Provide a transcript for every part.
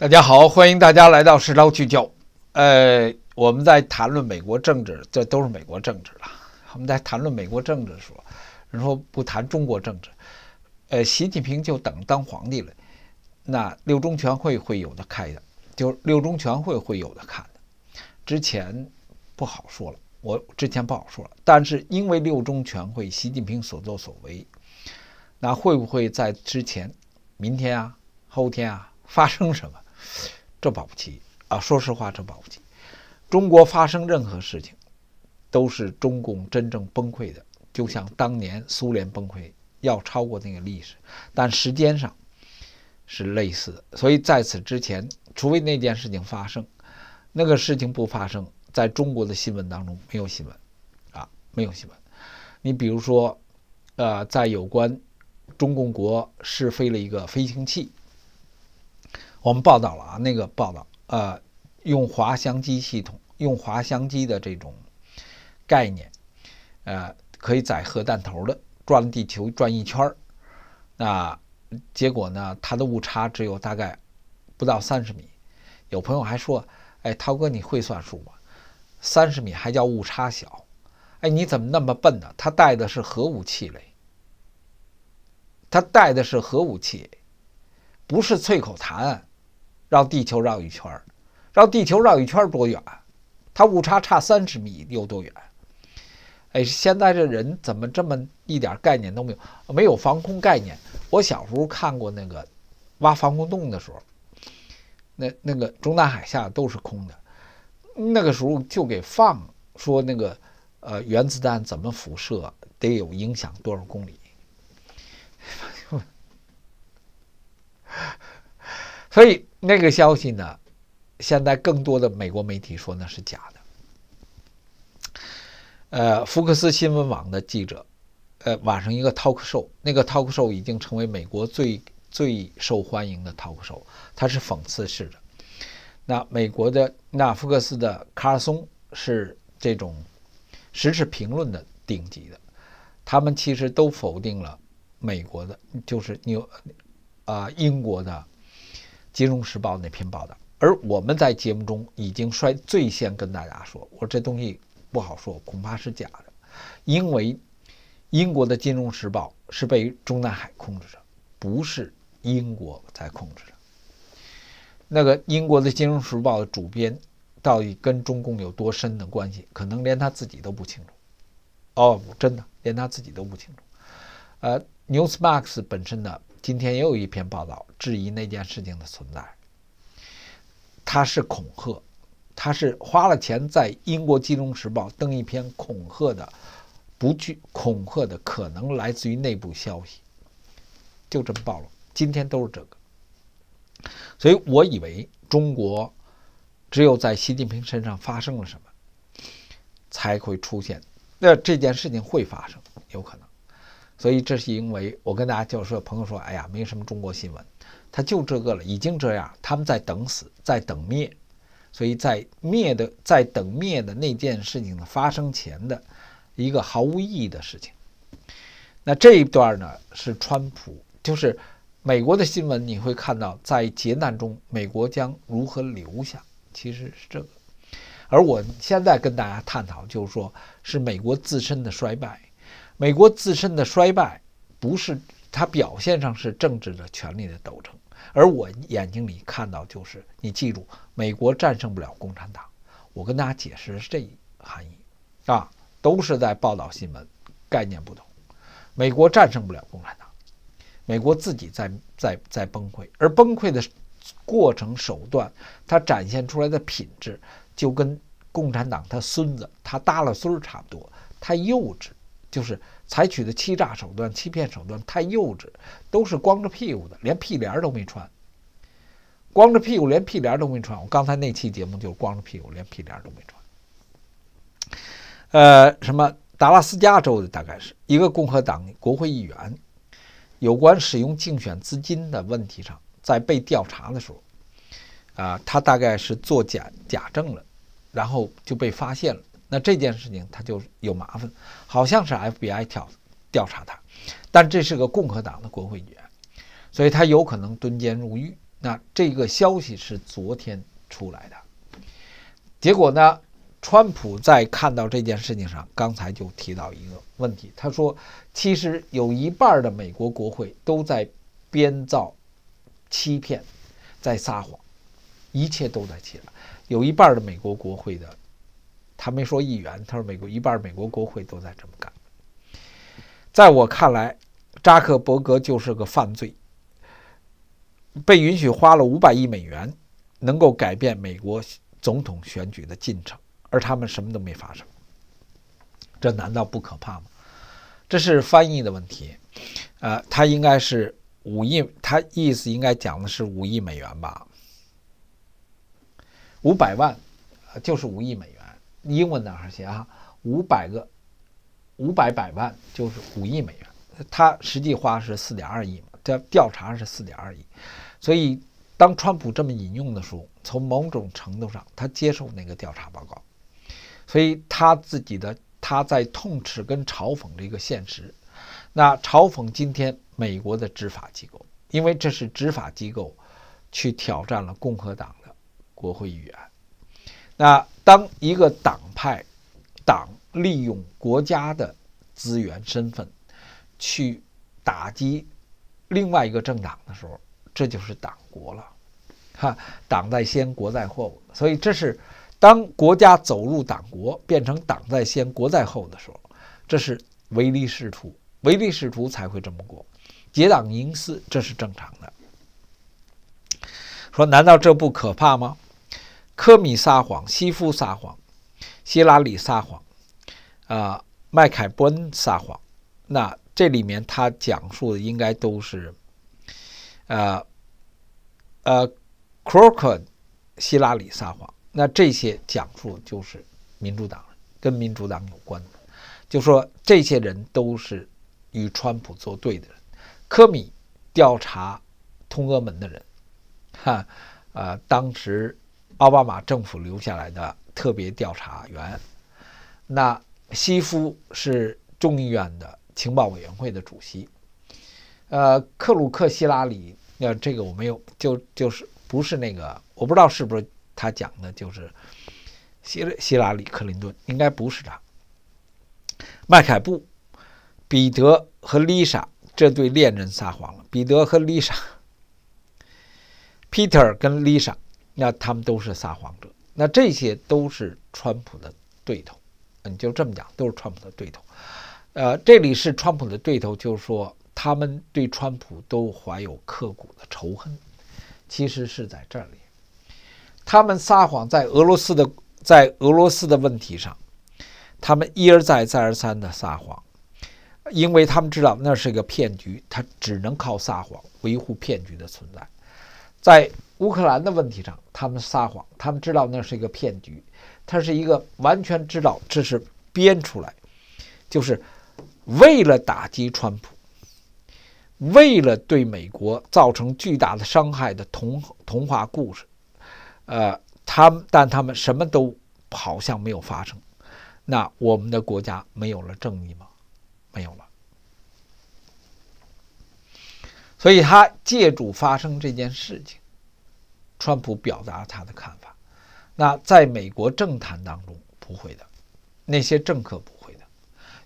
大家好，欢迎大家来到《世涛聚焦》。呃，我们在谈论美国政治，这都是美国政治了。我们在谈论美国政治的时，候，人说不谈中国政治，呃，习近平就等当皇帝了。那六中全会会有的开的，就六中全会会有的看的。之前不好说了，我之前不好说了。但是因为六中全会，习近平所作所为，那会不会在之前、明天啊、后天啊发生什么？这保不齐啊！说实话，这保不齐。中国发生任何事情，都是中共真正崩溃的。就像当年苏联崩溃，要超过那个历史，但时间上是类似的。所以在此之前，除非那件事情发生，那个事情不发生，在中国的新闻当中没有新闻啊，没有新闻。你比如说，呃，在有关中共国试飞了一个飞行器。我们报道了啊，那个报道，呃，用滑翔机系统，用滑翔机的这种概念，呃，可以载核弹头的，转了地球转一圈儿，那结果呢，它的误差只有大概不到三十米。有朋友还说，哎，涛哥你会算数吗？三十米还叫误差小？哎，你怎么那么笨呢？他带的是核武器嘞，他带的是核武器，不是脆口痰。绕地球绕一圈儿，绕地球绕一圈儿多远？它误差差三十米有多远？哎，现在这人怎么这么一点概念都没有？没有防空概念。我小时候看过那个挖防空洞的时候，那那个中南海下都是空的，那个时候就给放说那个呃原子弹怎么辐射得有影响多少公里。所以。那个消息呢？现在更多的美国媒体说那是假的。呃，福克斯新闻网的记者，呃，晚上一个 talk show，那个 talk show 已经成为美国最最受欢迎的 talk show，它是讽刺式的。那美国的那福克斯的卡尔松是这种时事评论的顶级的，他们其实都否定了美国的，就是你啊英国的。《金融时报》那篇报道，而我们在节目中已经率最先跟大家说，我说这东西不好说，恐怕是假的，因为英国的《金融时报》是被中南海控制着，不是英国在控制着。那个英国的《金融时报》的主编到底跟中共有多深的关系，可能连他自己都不清楚。哦，真的连他自己都不清楚。呃，Newsmax 本身呢？今天也有一篇报道质疑那件事情的存在，他是恐吓，他是花了钱在英国《金融时报》登一篇恐吓的，不惧恐吓的可能来自于内部消息，就这么暴露。今天都是这个，所以我以为中国只有在习近平身上发生了什么，才会出现那这件事情会发生，有可能。所以，这是因为我跟大家就说，朋友说，哎呀，没什么中国新闻，他就这个了，已经这样，他们在等死，在等灭，所以在灭的在等灭的那件事情的发生前的一个毫无意义的事情。那这一段呢，是川普，就是美国的新闻，你会看到在劫难中，美国将如何留下，其实是这个。而我现在跟大家探讨，就是说是美国自身的衰败。美国自身的衰败，不是它表现上是政治的权力的斗争，而我眼睛里看到就是，你记住，美国战胜不了共产党。我跟大家解释是这一含义，啊，都是在报道新闻，概念不同。美国战胜不了共产党，美国自己在在在崩溃，而崩溃的过程手段，它展现出来的品质就跟共产党他孙子，他大了孙儿差不多，他幼稚。就是采取的欺诈手段、欺骗手段太幼稚，都是光着屁股的，连屁帘都没穿。光着屁股，连屁帘都没穿。我刚才那期节目就是光着屁股，连屁帘都没穿。呃，什么？达拉斯加州的，大概是一个共和党国会议员，有关使用竞选资金的问题上，在被调查的时候，啊，他大概是做假假证了，然后就被发现了。那这件事情他就有麻烦，好像是 FBI 调调查他，但这是个共和党的国会议员，所以他有可能蹲监入狱。那这个消息是昨天出来的，结果呢，川普在看到这件事情上，刚才就提到一个问题，他说，其实有一半的美国国会都在编造、欺骗、在撒谎，一切都在欺骗，有一半的美国国会的。他没说议员，他说美国一半美国国会都在这么干。在我看来，扎克伯格就是个犯罪，被允许花了五百亿美元，能够改变美国总统选举的进程，而他们什么都没发生，这难道不可怕吗？这是翻译的问题，呃，他应该是五亿，他意思应该讲的是五亿美元吧？五百万，就是五亿美元。英文哪样写啊？五百个，五百百万就是五亿美元。他实际花是四点二亿嘛？调调查是四点二亿。所以，当川普这么引用的时候，从某种程度上，他接受那个调查报告。所以，他自己的他在痛斥跟嘲讽这个现实。那嘲讽今天美国的执法机构，因为这是执法机构去挑战了共和党的国会议员。那。当一个党派、党利用国家的资源、身份去打击另外一个政党的时候，这就是党国了。哈，党在先，国在后。所以，这是当国家走入党国，变成党在先、国在后的时候，这是唯利是图。唯利是图才会这么过，结党营私，这是正常的。说，难道这不可怕吗？科米撒谎，西夫撒谎，希拉里撒谎，啊，麦凯恩撒谎。那这里面他讲述的应该都是，呃，呃，Crook，希拉里撒谎。那这些讲述就是民主党跟民主党有关的，就说这些人都是与川普作对的人。科米调查通俄门的人，哈，呃，当时。奥巴马政府留下来的特别调查员，那西夫是众议院的情报委员会的主席。呃，克鲁克·希拉里，那这个我没有，就就是不是那个，我不知道是不是他讲的，就是希希拉里·克林顿，应该不是他。麦凯布、彼得和丽莎这对恋人撒谎了。彼得和丽莎，Peter 跟丽莎那他们都是撒谎者，那这些都是川普的对头，你就这么讲，都是川普的对头。呃，这里是川普的对头，就是说他们对川普都怀有刻骨的仇恨。其实是在这里，他们撒谎在俄罗斯的在俄罗斯的问题上，他们一而再再而三的撒谎，因为他们知道那是个骗局，他只能靠撒谎维护骗局的存在，在。乌克兰的问题上，他们撒谎，他们知道那是一个骗局，他是一个完全知道这是编出来，就是为了打击川普，为了对美国造成巨大的伤害的童童话故事。呃，他们，但他们什么都好像没有发生。那我们的国家没有了正义吗？没有了。所以，他借助发生这件事情。川普表达他的看法，那在美国政坛当中不会的，那些政客不会的。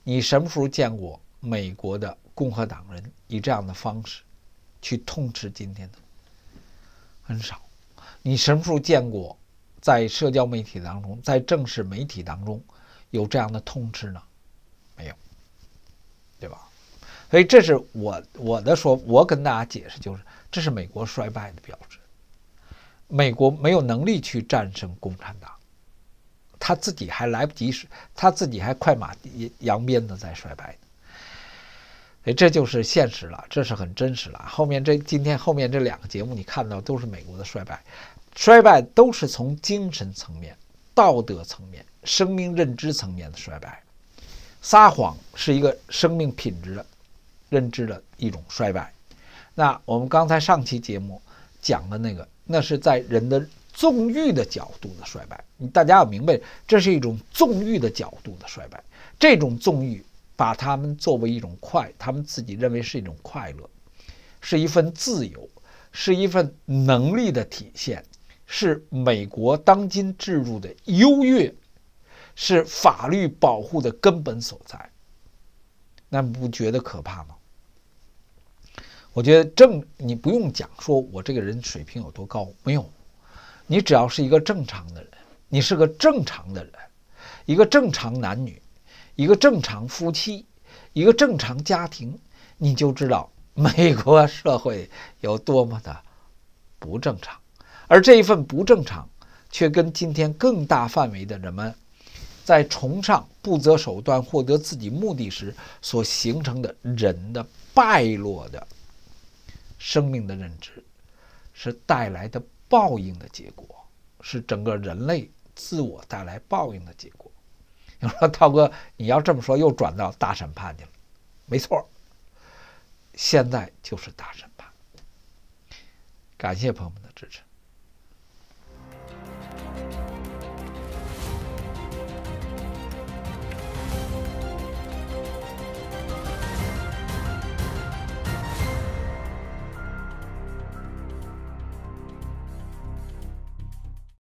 你什么时候见过美国的共和党人以这样的方式去痛斥今天的？很少。你什么时候见过在社交媒体当中，在正式媒体当中有这样的痛斥呢？没有，对吧？所以这是我我的说，我跟大家解释就是，这是美国衰败的标志。美国没有能力去战胜共产党，他自己还来不及衰，他自己还快马扬鞭的在衰败，所以这就是现实了，这是很真实了。后面这今天后面这两个节目你看到都是美国的衰败，衰败都是从精神层面、道德层面、生命认知层面的衰败。撒谎是一个生命品质的认知的一种衰败。那我们刚才上期节目讲的那个。那是在人的纵欲的角度的衰败，你大家要明白，这是一种纵欲的角度的衰败。这种纵欲把他们作为一种快，他们自己认为是一种快乐，是一份自由，是一份能力的体现，是美国当今制度的优越，是法律保护的根本所在。那不觉得可怕吗？我觉得正，你不用讲，说我这个人水平有多高，没有，你只要是一个正常的人，你是个正常的人，一个正常男女，一个正常夫妻，一个正常家庭，你就知道美国社会有多么的不正常，而这一份不正常，却跟今天更大范围的人们在崇尚不择手段获得自己目的时所形成的人的败落的。生命的认知是带来的报应的结果，是整个人类自我带来报应的结果。你说，涛哥，你要这么说，又转到大审判去了，没错，现在就是大审判。感谢朋友们的支持。